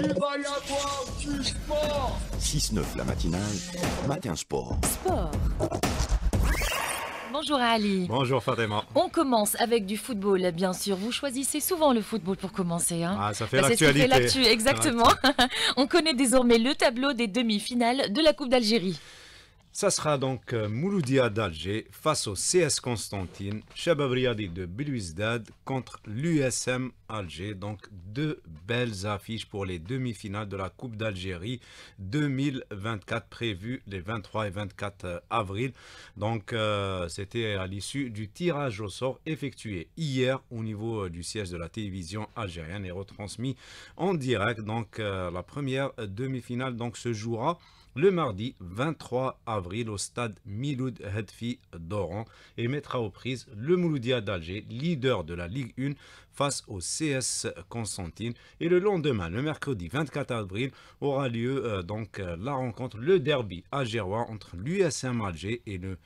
Il va y sport 6-9 la matinale, matin sport. Sport Bonjour Ali. Bonjour Fatima. On commence avec du football, bien sûr. Vous choisissez souvent le football pour commencer. Hein ah, ça fait bah, l'actualité. l'actu, exactement. On connaît désormais le tableau des demi-finales de la Coupe d'Algérie. Ça sera donc euh, Mouloudia d'Alger face au CS Constantine, Chababriadi de Bilouizdad contre l'USM Alger. Donc deux belles affiches pour les demi-finales de la Coupe d'Algérie 2024 prévues les 23 et 24 euh, avril. Donc euh, c'était à l'issue du tirage au sort effectué hier au niveau du siège de la télévision algérienne et retransmis en direct. Donc la première demi-finale donc se jouera le mardi 23 avril au stade Miloud Hedfi d'Oran et mettra aux prises le Mouloudia d'Alger, leader de la Ligue 1 face au CS Constantine. Et le lendemain, le mercredi 24 avril, aura lieu euh, donc euh, la rencontre, le derby algérois entre l'USM Alger et le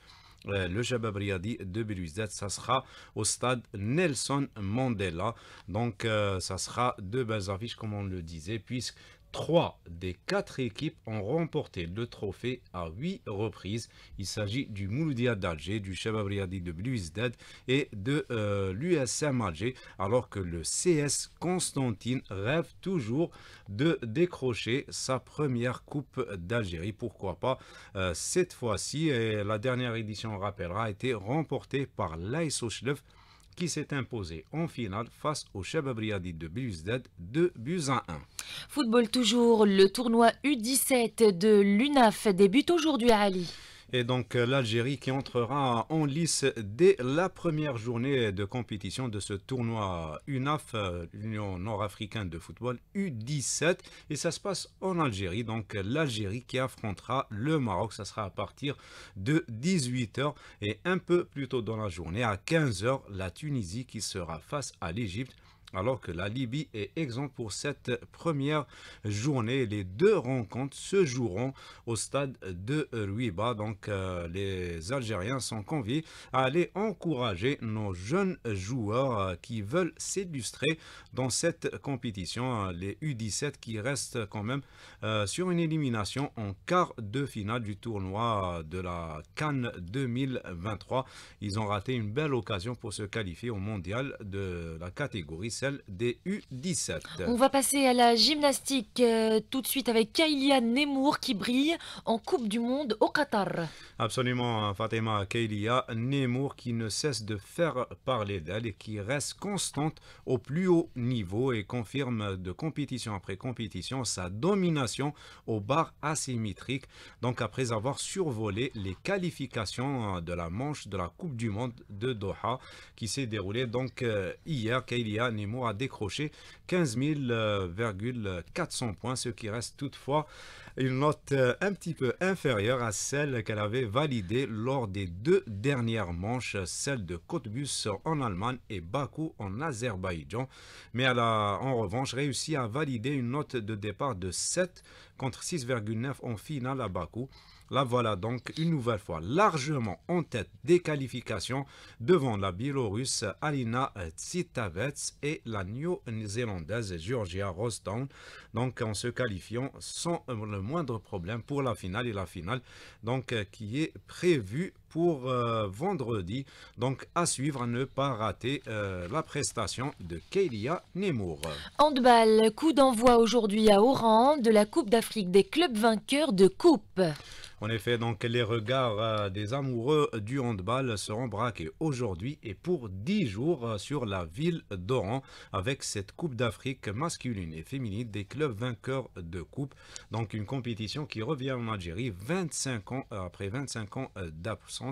euh, Chababriadi le de ça sera au stade Nelson Mandela. Donc, ça sera de belles affiches, comme on le disait, puisque Trois des quatre équipes ont remporté le trophée à huit reprises. Il s'agit du Mouloudia d'Alger, du Shabab Riyadi de Dead et de euh, l'USM Alger, alors que le CS Constantine rêve toujours de décrocher sa première Coupe d'Algérie. Pourquoi pas euh, cette fois-ci La dernière édition, on rappellera, a été remportée par l'AS qui s'est imposé en finale face au Shabab de Buzd de buts 1. Football toujours, le tournoi U17 de l'UNAF débute aujourd'hui à Ali. Et donc euh, l'Algérie qui entrera en lice dès la première journée de compétition de ce tournoi UNAF, euh, l'Union nord-africaine de football U17. Et ça se passe en Algérie. Donc l'Algérie qui affrontera le Maroc. Ça sera à partir de 18h et un peu plus tôt dans la journée à 15h, la Tunisie qui sera face à l'Égypte alors que la Libye est exempte pour cette première journée. Les deux rencontres se joueront au stade de Ruiba. Donc euh, les Algériens sont conviés à aller encourager nos jeunes joueurs euh, qui veulent s'illustrer dans cette compétition. Les U17 qui restent quand même euh, sur une élimination en quart de finale du tournoi de la Cannes 2023. Ils ont raté une belle occasion pour se qualifier au mondial de la catégorie des U17. On va passer à la gymnastique euh, tout de suite avec Kailia Nemour qui brille en Coupe du Monde au Qatar. Absolument, hein, Fatima Kailia Nemour qui ne cesse de faire parler d'elle et qui reste constante au plus haut niveau et confirme de compétition après compétition sa domination au bar asymétrique. Donc après avoir survolé les qualifications hein, de la manche de la Coupe du Monde de Doha qui s'est déroulée donc euh, hier, Kailia Nemour a décroché 15 400 euh, euh, points, ce qui reste toutefois une note euh, un petit peu inférieure à celle qu'elle avait validée lors des deux dernières manches, celle de Cottbus en Allemagne et Bakou en Azerbaïdjan. Mais elle a en revanche réussi à valider une note de départ de 7 contre 6,9 en finale à Bakou. La voilà donc une nouvelle fois largement en tête des qualifications devant la Biélorusse Alina Tsitavets et la Néo-Zélandaise Georgia Rostown. Donc en se qualifiant sans le moindre problème pour la finale et la finale donc euh, qui est prévue pour euh, vendredi. Donc à suivre, ne pas rater euh, la prestation de Kélia Nemour. Handball, coup d'envoi aujourd'hui à Oran de la Coupe d'Afrique des clubs vainqueurs de Coupe. En effet, donc les regards euh, des amoureux du handball seront braqués aujourd'hui et pour 10 jours sur la ville d'Oran avec cette Coupe d'Afrique masculine et féminine des clubs vainqueurs de coupe. Donc une compétition qui revient en Algérie 25 ans après 25 ans d'absence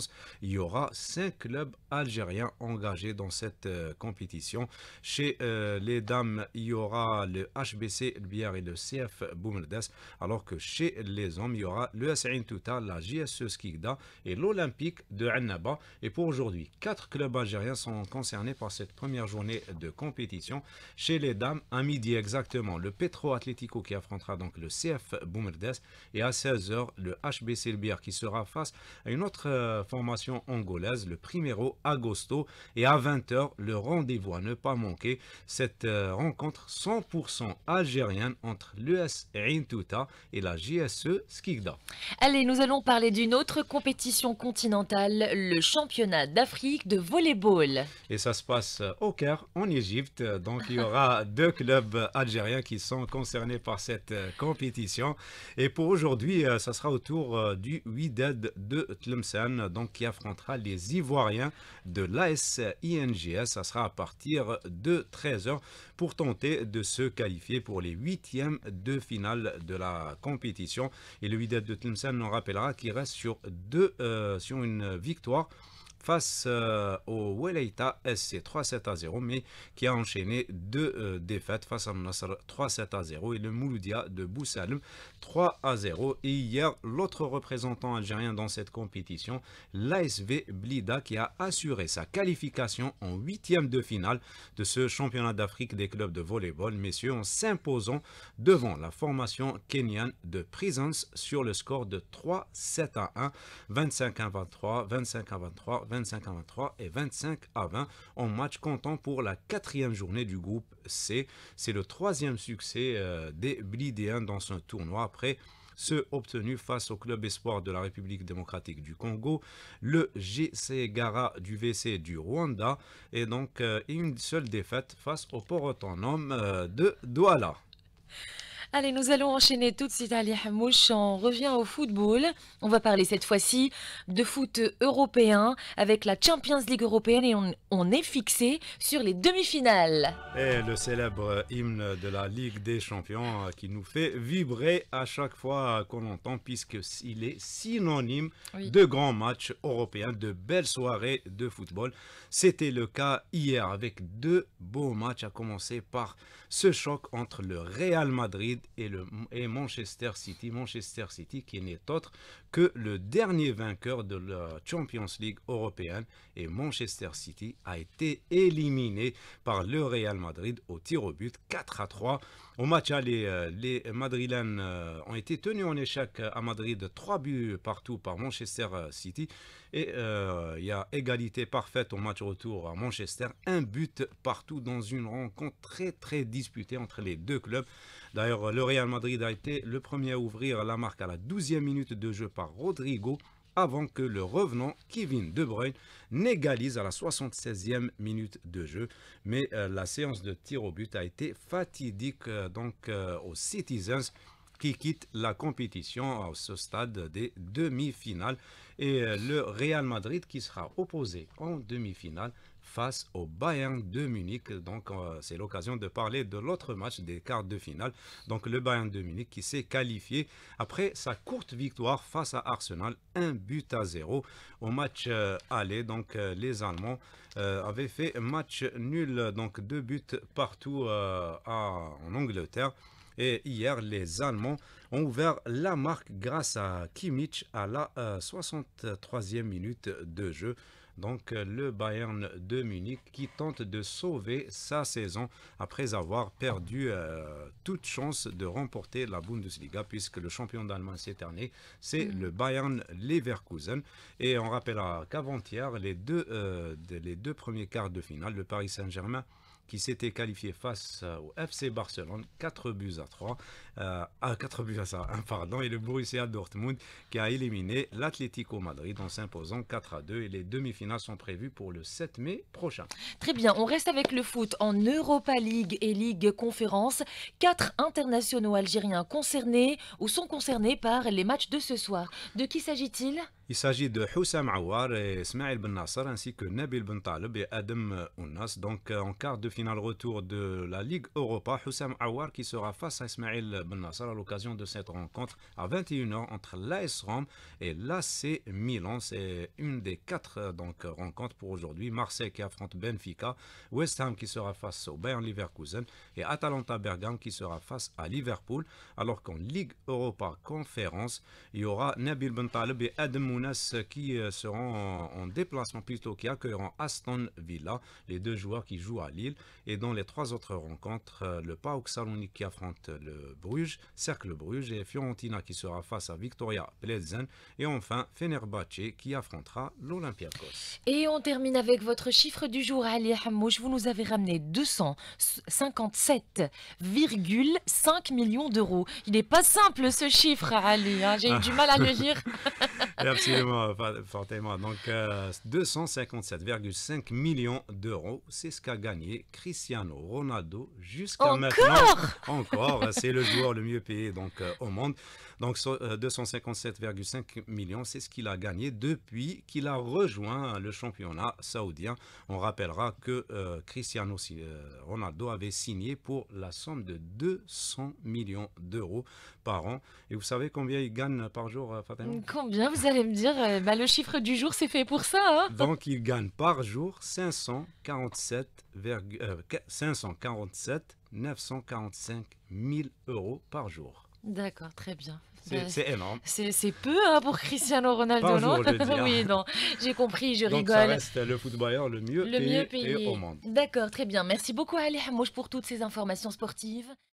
il y aura cinq clubs algériens engagés dans cette euh, compétition. Chez euh, les dames, il y aura le HBC bière et le CF Boumerdès, alors que chez les hommes, il y aura le Sain Touta, la JSE Skikda et l'Olympique de Annaba. Et pour aujourd'hui, quatre clubs algériens sont concernés par cette première journée de compétition. Chez les dames, à midi exactement, le Petro Atlético qui affrontera donc le CF Boumerdès et à 16h, le HBC qui sera face à une autre euh, formation angolaise le 1er Agosto et à 20h le rendez-vous à ne pas manquer. Cette euh, rencontre 100% algérienne entre l'US Rintuta et la JSE Skikda. Allez, nous allons parler d'une autre compétition continentale, le championnat d'Afrique de volleyball. Et ça se passe euh, au Caire, en Égypte. Donc il y aura deux clubs algériens qui sont concernés par cette euh, compétition. Et pour aujourd'hui, ça sera autour du 8 de Tlemcen donc qui affrontera les Ivoiriens de l'AS INGS. Ça sera à partir de 13h pour tenter de se qualifier pour les huitièmes de finale de la compétition. Et le Wydad de Tlemcen, nous rappellera qu'il reste sur, deux, euh, sur une victoire face euh, au Weleita SC 3-7 à 0, mais qui a enchaîné deux euh, défaites face à Nasser 3-7 à 0 et le Mouloudia de Boussalem 3 à 0. Et hier, l'autre représentant algérien dans cette compétition, l'ASV Blida, qui a assuré sa qualification en huitième de finale de ce championnat d'Afrique des clubs de volleyball, messieurs, en s'imposant devant la formation kenyane de Prisons sur le score de 3-7 à 1, 25 à 23, 25 à 23, 25 à 23 et 25 à 20 en match comptant pour la quatrième journée du groupe c'est le troisième succès euh, des Blidéens dans un tournoi après ceux obtenus face au club espoir de la République démocratique du Congo, le GC Gara du VC du Rwanda et donc euh, une seule défaite face au port autonome euh, de Douala. Allez, nous allons enchaîner tout de suite Ali Hamouch, On revient au football. On va parler cette fois-ci de foot européen avec la Champions League européenne et on, est fixé sur les demi-finales. Et le célèbre hymne de la Ligue des Champions qui nous fait vibrer à chaque fois qu'on l'entend puisqu'il est synonyme de grands matchs européens, de belles soirées de football. C'était le cas hier avec deux beaux matchs à commencer par ce choc entre le Real Madrid et, le, Manchester City. Manchester City qui n'est autre que le dernier vainqueur de la Champions League européenne. Et Manchester City a été éliminé par le Real Madrid au tir au but 4 à 3. Au match aller, euh, les Madrilènes euh, ont été tenus en échec à Madrid, 3 buts partout par Manchester euh, City. Et il y a égalité parfaite au match retour à Manchester, un but partout dans une rencontre très très disputée entre les deux clubs. D'ailleurs, le Real Madrid a été le premier à ouvrir la marque à la 12e minute de jeu par Rodrigo avant que le revenant Kevin De Bruyne n'égalise à la 76e minute de jeu. Mais euh, la séance de tir au but a été fatidique euh, donc euh, aux Citizens qui quitte la compétition à ce stade des demi-finales. Et euh, le Real Madrid qui sera opposé en demi-finale face au Bayern de Munich. Donc, euh, c'est l'occasion de parler de l'autre match des quarts de finale. Donc, le Bayern de Munich qui s'est qualifié après sa courte victoire face à Arsenal, un but à zéro au match euh, aller. Donc, les Allemands avaient fait match nul, donc deux buts partout en Angleterre. Et hier, les Allemands ont ouvert la marque grâce à Kimmich à la 63e euh, minute de jeu. Donc euh, le Bayern de Munich qui tente de sauver sa saison après avoir perdu euh, toute chance de remporter la Bundesliga puisque le champion d'Allemagne cette année, c'est mm. le Bayern Leverkusen. Et on rappellera qu'avant-hier, les, deux, les deux premiers quarts de finale, le Paris Saint-Germain qui s'était qualifié face euh, au FC Barcelone, 4 buts à 3, à 4 buts à 1, hein, pardon, et le Borussia Dortmund qui a éliminé l'Atlético Madrid en s'imposant 4 à 2 et les demi-finales sont prévues pour le 7 mai prochain. Très bien, on reste avec le foot en Europa League et Ligue Conférence. Quatre internationaux algériens concernés ou sont concernés par les matchs de ce soir. De qui s'agit-il il s'agit de Houssam Awar, et Ismail Ben Nasser ainsi que Nabil Ben et Adam Ounas. Donc euh, en quart de finale le retour de la Ligue Europa, Houssam Awar qui sera face à Ismail Ben Nasser à l'occasion de cette rencontre à 21h entre l'AS Rome et l'AC Milan. C'est une des quatre euh, donc, rencontres pour aujourd'hui. Marseille qui affronte Benfica, West Ham qui sera face au Bayern Leverkusen et Atalanta Bergame qui sera face à Liverpool. Alors qu'en Ligue Europa Conférence, il y aura Nabil Ben et Adam Mounas qui euh, seront en déplacement plutôt qui accueilleront Aston Villa, les deux joueurs qui jouent à Lille. Et dans les trois autres rencontres, euh, le PAOK Salonique qui affronte le Bruges, Cercle Bruges et Fiorentina qui sera face à Victoria Plzen. Et enfin, Fenerbahce qui affrontera l'Olympiakos. Et on termine avec votre chiffre du jour, Ali Hamouche. Vous nous avez ramené 257,5 millions d'euros. Il n'est pas simple ce chiffre, Ali. Hein. J'ai eu du mal à le lire. Absolument, fortement. Donc, 257,5 euh, millions d'euros, c'est ce qu'a gagné Cristiano Ronaldo jusqu'à maintenant. Encore c'est le joueur le mieux payé donc, euh, au monde. Donc 257,5 euh, millions, c'est ce qu'il a gagné depuis qu'il a rejoint le championnat saoudien. On rappellera que euh, Cristiano euh, Ronaldo avait signé pour la somme de 200 millions d'euros par an. Et vous savez combien il gagne par jour, Fatima Combien Vous allez me dire, bah, le chiffre du jour, c'est fait pour ça. Hein. Donc il gagne par jour 547, 547 945 000 euros par jour. D'accord, très bien. C'est bah, énorme. C'est peu hein, pour Cristiano Ronaldo, non Oui, non. J'ai compris, je Donc, rigole. Ça reste le footballeur le mieux, payé, au monde. D'accord, très bien. Merci beaucoup, Ali Hamouche, pour toutes ces informations sportives.